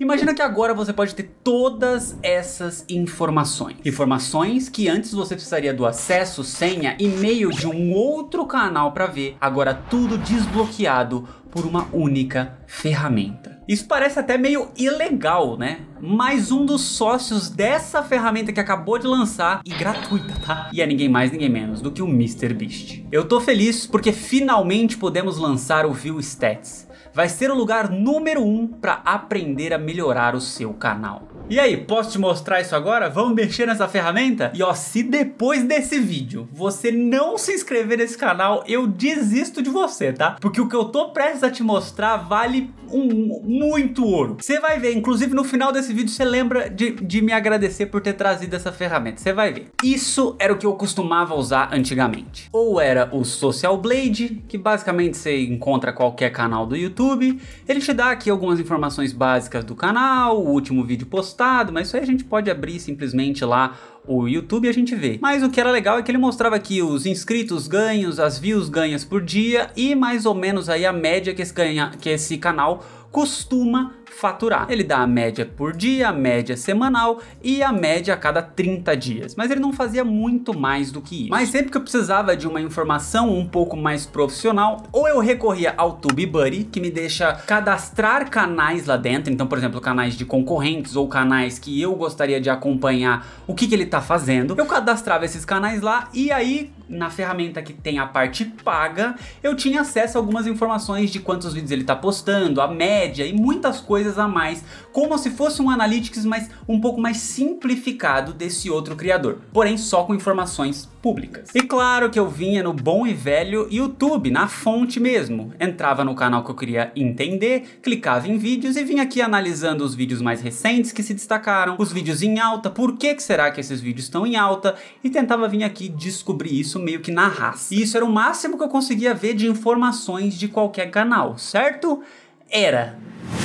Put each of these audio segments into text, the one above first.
Imagina que agora você pode ter todas essas informações. Informações que antes você precisaria do acesso, senha, e-mail de um outro canal para ver, agora tudo desbloqueado por uma única ferramenta. Isso parece até meio ilegal, né? Mas um dos sócios dessa ferramenta que acabou de lançar e gratuita, tá? E é ninguém mais, ninguém menos do que o MrBeast. Eu tô feliz porque finalmente podemos lançar o View Stats vai ser o lugar número 1 um para aprender a melhorar o seu canal. E aí, posso te mostrar isso agora? Vamos mexer nessa ferramenta? E ó, se depois desse vídeo você não se inscrever nesse canal, eu desisto de você, tá? Porque o que eu tô prestes a te mostrar vale um, muito ouro. Você vai ver, inclusive no final desse vídeo você lembra de, de me agradecer por ter trazido essa ferramenta, você vai ver. Isso era o que eu costumava usar antigamente. Ou era o Social Blade, que basicamente você encontra qualquer canal do YouTube, YouTube. Ele te dá aqui algumas informações básicas do canal, o último vídeo postado, mas isso aí a gente pode abrir simplesmente lá o YouTube a gente vê. Mas o que era legal é que ele mostrava aqui os inscritos ganhos, as views ganhas por dia e mais ou menos aí a média que esse, ganha, que esse canal costuma faturar. Ele dá a média por dia, a média semanal e a média a cada 30 dias, mas ele não fazia muito mais do que isso. Mas sempre que eu precisava de uma informação um pouco mais profissional, ou eu recorria ao TubeBuddy, que me deixa cadastrar canais lá dentro, então por exemplo canais de concorrentes ou canais que eu gostaria de acompanhar o que, que ele tá fazendo, eu cadastrava esses canais lá e aí na ferramenta que tem a parte paga, eu tinha acesso a algumas informações de quantos vídeos ele tá postando, a média e muitas coisas coisas a mais, como se fosse um Analytics, mas um pouco mais simplificado desse outro criador, porém só com informações públicas. E claro que eu vinha no bom e velho YouTube, na fonte mesmo. Entrava no canal que eu queria entender, clicava em vídeos e vinha aqui analisando os vídeos mais recentes que se destacaram, os vídeos em alta, por que, que será que esses vídeos estão em alta, e tentava vir aqui descobrir isso meio que na raça. E isso era o máximo que eu conseguia ver de informações de qualquer canal, certo? era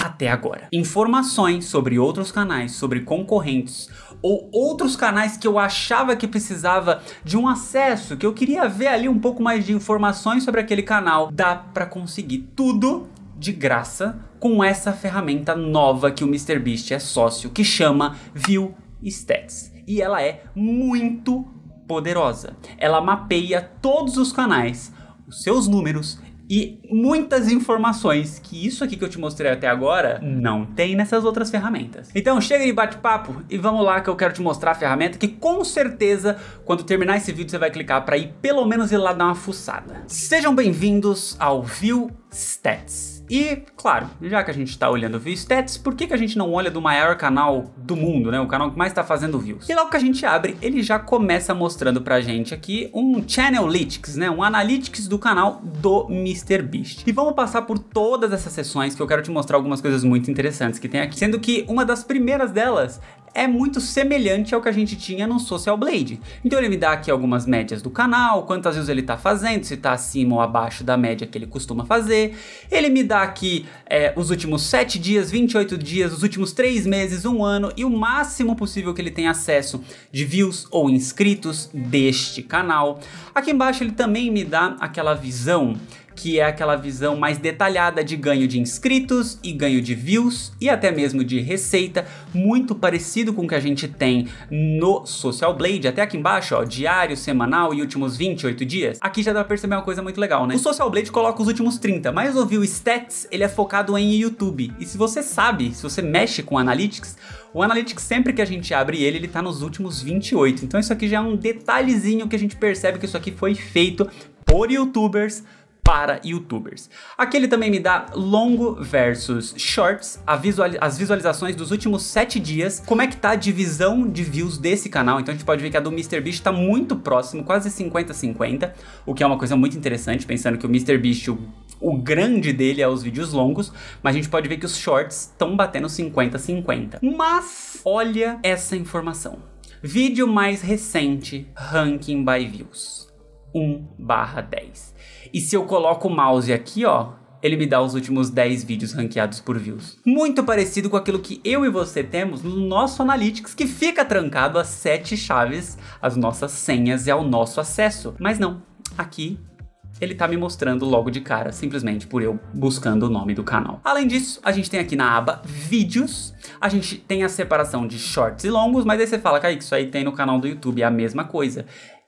até agora. Informações sobre outros canais, sobre concorrentes ou outros canais que eu achava que precisava de um acesso, que eu queria ver ali um pouco mais de informações sobre aquele canal, dá para conseguir tudo de graça com essa ferramenta nova que o MrBeast é sócio, que chama View Stats. E ela é muito poderosa. Ela mapeia todos os canais, os seus números e muitas informações que isso aqui que eu te mostrei até agora não tem nessas outras ferramentas. Então chega de bate-papo e vamos lá que eu quero te mostrar a ferramenta que com certeza quando terminar esse vídeo você vai clicar para ir pelo menos ir lá dar uma fuçada. Sejam bem-vindos ao View Stats. E, claro, já que a gente está olhando view stats, por que, que a gente não olha do maior canal do mundo, né? O canal que mais está fazendo views. E logo que a gente abre, ele já começa mostrando pra gente aqui um Channelytics, né? Um Analytics do canal do MrBeast. E vamos passar por todas essas sessões que eu quero te mostrar algumas coisas muito interessantes que tem aqui. Sendo que uma das primeiras delas é muito semelhante ao que a gente tinha no Social Blade. Então ele me dá aqui algumas médias do canal, quantas views ele está fazendo, se está acima ou abaixo da média que ele costuma fazer. Ele me dá aqui é, os últimos 7 dias, 28 dias, os últimos 3 meses, um ano e o máximo possível que ele tem acesso de views ou inscritos deste canal. Aqui embaixo ele também me dá aquela visão que é aquela visão mais detalhada de ganho de inscritos e ganho de views e até mesmo de receita, muito parecido com o que a gente tem no Social Blade, até aqui embaixo, ó, diário, semanal e últimos 28 dias. Aqui já dá pra perceber uma coisa muito legal, né? O Social Blade coloca os últimos 30, mas o View Stats, ele é focado em YouTube. E se você sabe, se você mexe com Analytics, o Analytics sempre que a gente abre ele, ele tá nos últimos 28. Então isso aqui já é um detalhezinho que a gente percebe que isso aqui foi feito por youtubers para youtubers. Aqui ele também me dá longo versus shorts, as visualizações dos últimos 7 dias, como é que tá a divisão de views desse canal. Então a gente pode ver que a do MrBeast está muito próximo, quase 50-50, o que é uma coisa muito interessante, pensando que o MrBeast, o, o grande dele é os vídeos longos, mas a gente pode ver que os shorts estão batendo 50-50. Mas olha essa informação. Vídeo mais recente, ranking by views. 1 barra 10. E se eu coloco o mouse aqui, ó, ele me dá os últimos 10 vídeos ranqueados por views. Muito parecido com aquilo que eu e você temos no nosso Analytics, que fica trancado às 7 chaves, as nossas senhas e ao nosso acesso. Mas não, aqui ele tá me mostrando logo de cara, simplesmente por eu buscando o nome do canal. Além disso, a gente tem aqui na aba vídeos, a gente tem a separação de shorts e longos, mas aí você fala, Kaique, isso aí tem no canal do YouTube, é a mesma coisa.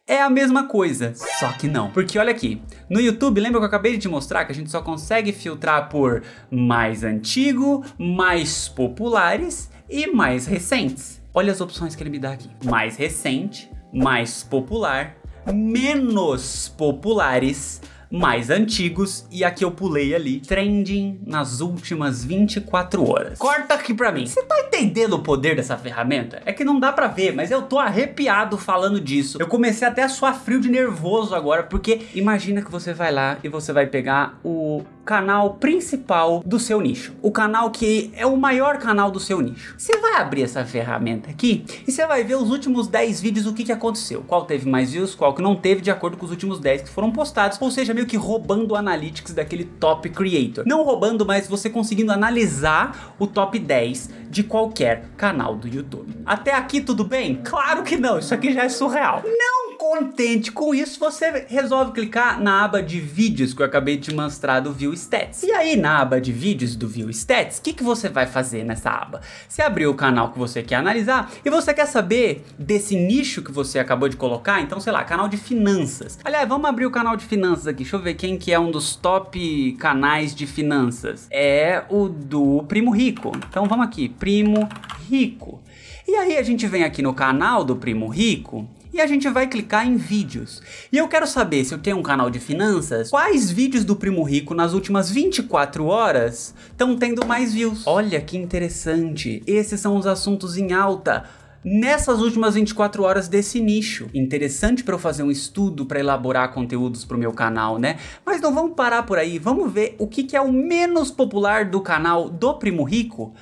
É a mesma coisa, só que não. Porque olha aqui, no YouTube, lembra que eu acabei de te mostrar que a gente só consegue filtrar por mais antigo, mais populares e mais recentes. Olha as opções que ele me dá aqui. Mais recente, mais popular, menos populares, mais antigos e aqui eu pulei ali, trending nas últimas 24 horas. Corta aqui pra mim. Você tá entendendo o poder dessa ferramenta? É que não dá pra ver, mas eu tô arrepiado falando disso. Eu comecei até a suar frio de nervoso agora, porque imagina que você vai lá e você vai pegar o canal principal do seu nicho. O canal que é o maior canal do seu nicho. Você vai abrir essa ferramenta aqui e você vai ver os últimos 10 vídeos, o que, que aconteceu. Qual teve mais views, qual que não teve, de acordo com os últimos 10 que foram postados. Ou seja, meio que roubando o analytics daquele top creator. Não roubando, mas você conseguindo analisar o top 10 de qualquer canal do YouTube. Até aqui tudo bem? Claro que não, isso aqui já é surreal. Não contente com isso, você resolve clicar na aba de vídeos que eu acabei de mostrar do View Stats. E aí na aba de vídeos do View Stats, o que, que você vai fazer nessa aba? Você abriu o canal que você quer analisar e você quer saber desse nicho que você acabou de colocar, então sei lá, canal de finanças. Aliás, vamos abrir o canal de finanças aqui, deixa eu ver quem que é um dos top canais de finanças. É o do Primo Rico. Então vamos aqui, Primo Rico. E aí a gente vem aqui no canal do Primo Rico e a gente vai clicar em vídeos. E eu quero saber se eu tenho um canal de finanças, quais vídeos do Primo Rico nas últimas 24 horas estão tendo mais views. Olha que interessante, esses são os assuntos em alta nessas últimas 24 horas desse nicho. Interessante para eu fazer um estudo para elaborar conteúdos para o meu canal, né? Mas não vamos parar por aí, vamos ver o que, que é o menos popular do canal do Primo Rico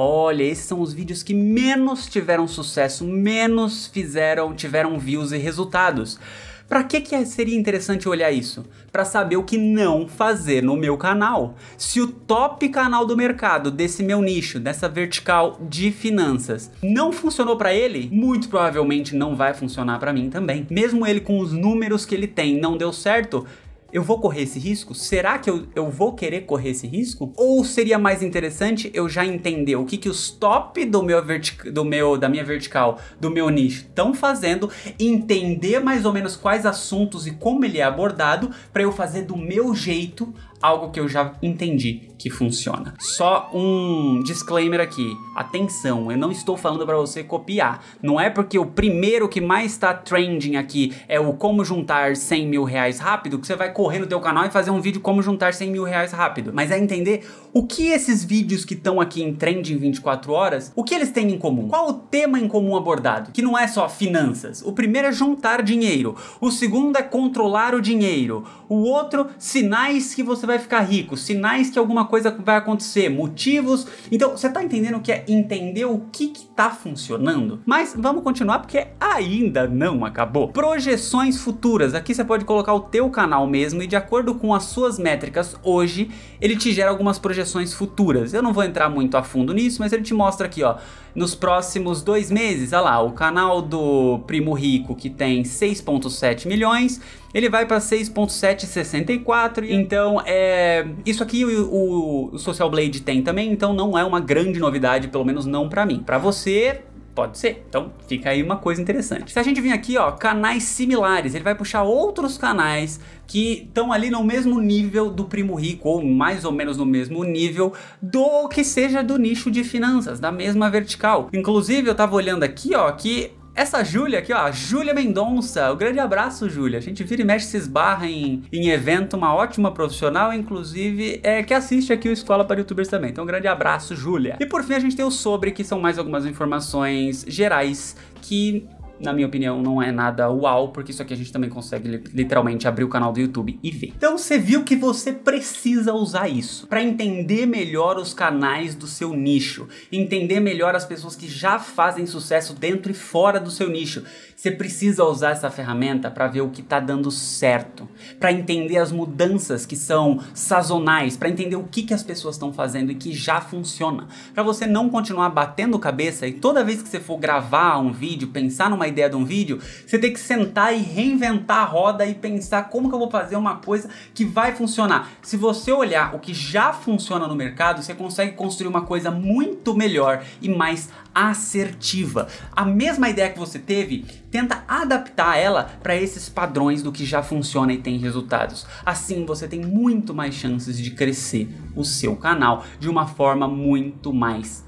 Olha, esses são os vídeos que menos tiveram sucesso, menos fizeram, tiveram views e resultados. Para que que é, seria interessante olhar isso? Para saber o que não fazer no meu canal. Se o top canal do mercado desse meu nicho, dessa vertical de finanças, não funcionou para ele, muito provavelmente não vai funcionar para mim também. Mesmo ele com os números que ele tem, não deu certo, eu vou correr esse risco? Será que eu, eu vou querer correr esse risco? Ou seria mais interessante eu já entender o que, que os top do meu, do meu da minha vertical, do meu nicho estão fazendo, entender mais ou menos quais assuntos e como ele é abordado para eu fazer do meu jeito algo que eu já entendi que funciona. Só um disclaimer aqui. Atenção, eu não estou falando para você copiar. Não é porque o primeiro que mais está trending aqui é o como juntar 100 mil reais rápido que você vai correr no teu canal e fazer um vídeo como juntar 100 mil reais rápido. Mas é entender o que esses vídeos que estão aqui em trend em 24 horas, o que eles têm em comum? Qual o tema em comum abordado? Que não é só finanças. O primeiro é juntar dinheiro, o segundo é controlar o dinheiro, o outro, sinais que você vai ficar rico, sinais que alguma coisa vai acontecer, motivos. Então, você tá entendendo o que é entender o que que tá funcionando? Mas vamos continuar porque ainda não acabou. Projeções futuras. Aqui você pode colocar o teu canal mesmo e de acordo com as suas métricas hoje, ele te gera algumas projeções futuras. Eu não vou entrar muito a fundo nisso, mas ele te mostra aqui, ó, nos próximos dois meses, olha lá, o canal do Primo Rico, que tem 6.7 milhões, ele vai para 6.764, então é... Isso aqui o, o Social Blade tem também, então não é uma grande novidade, pelo menos não para mim. Para você, Pode ser. Então fica aí uma coisa interessante. Se a gente vir aqui, ó, canais similares, ele vai puxar outros canais que estão ali no mesmo nível do Primo Rico, ou mais ou menos no mesmo nível do que seja do nicho de finanças, da mesma vertical. Inclusive, eu tava olhando aqui, ó, que essa Júlia aqui, ó, Júlia Mendonça. Um grande abraço, Júlia. A gente vira e mexe, se esbarra em, em evento, uma ótima profissional, inclusive, é, que assiste aqui o Escola para Youtubers também. Então, um grande abraço, Júlia. E por fim, a gente tem o sobre, que são mais algumas informações gerais que na minha opinião, não é nada uau, porque isso aqui a gente também consegue literalmente abrir o canal do YouTube e ver. Então você viu que você precisa usar isso para entender melhor os canais do seu nicho, entender melhor as pessoas que já fazem sucesso dentro e fora do seu nicho. Você precisa usar essa ferramenta para ver o que está dando certo, para entender as mudanças que são sazonais, para entender o que, que as pessoas estão fazendo e que já funciona, para você não continuar batendo cabeça e toda vez que você for gravar um vídeo, pensar numa ideia de um vídeo, você tem que sentar e reinventar a roda e pensar como que eu vou fazer uma coisa que vai funcionar. Se você olhar o que já funciona no mercado, você consegue construir uma coisa muito melhor e mais assertiva. A mesma ideia que você teve tenta adaptar ela para esses padrões do que já funciona e tem resultados. Assim você tem muito mais chances de crescer o seu canal de uma forma muito mais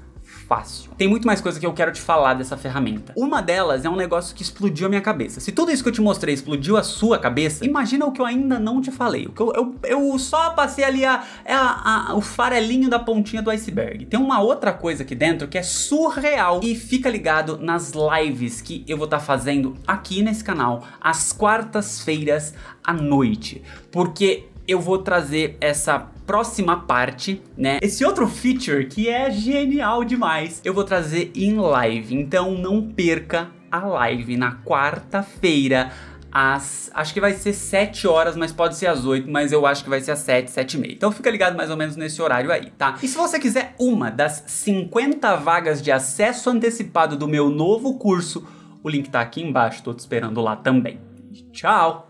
fácil. Tem muito mais coisa que eu quero te falar dessa ferramenta. Uma delas é um negócio que explodiu a minha cabeça. Se tudo isso que eu te mostrei explodiu a sua cabeça, imagina o que eu ainda não te falei. O que eu, eu, eu só passei ali a, é a, a, o farelinho da pontinha do iceberg. Tem uma outra coisa aqui dentro que é surreal e fica ligado nas lives que eu vou estar tá fazendo aqui nesse canal às quartas-feiras à noite. Porque eu vou trazer essa próxima parte, né? Esse outro feature que é genial demais, eu vou trazer em live. Então não perca a live na quarta-feira às. Acho que vai ser 7 horas, mas pode ser às 8, mas eu acho que vai ser às 7, 7 e meia. Então fica ligado mais ou menos nesse horário aí, tá? E se você quiser uma das 50 vagas de acesso antecipado do meu novo curso, o link tá aqui embaixo, tô te esperando lá também. Tchau!